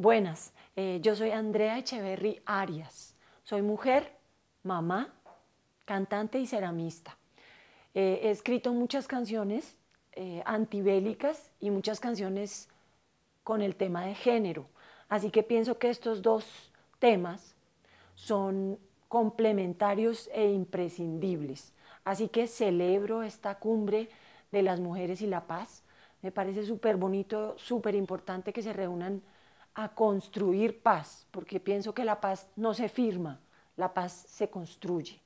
Buenas, eh, yo soy Andrea Echeverry Arias. Soy mujer, mamá, cantante y ceramista. Eh, he escrito muchas canciones eh, antibélicas y muchas canciones con el tema de género. Así que pienso que estos dos temas son complementarios e imprescindibles. Así que celebro esta cumbre de las mujeres y la paz. Me parece súper bonito, súper importante que se reúnan a construir paz, porque pienso que la paz no se firma, la paz se construye.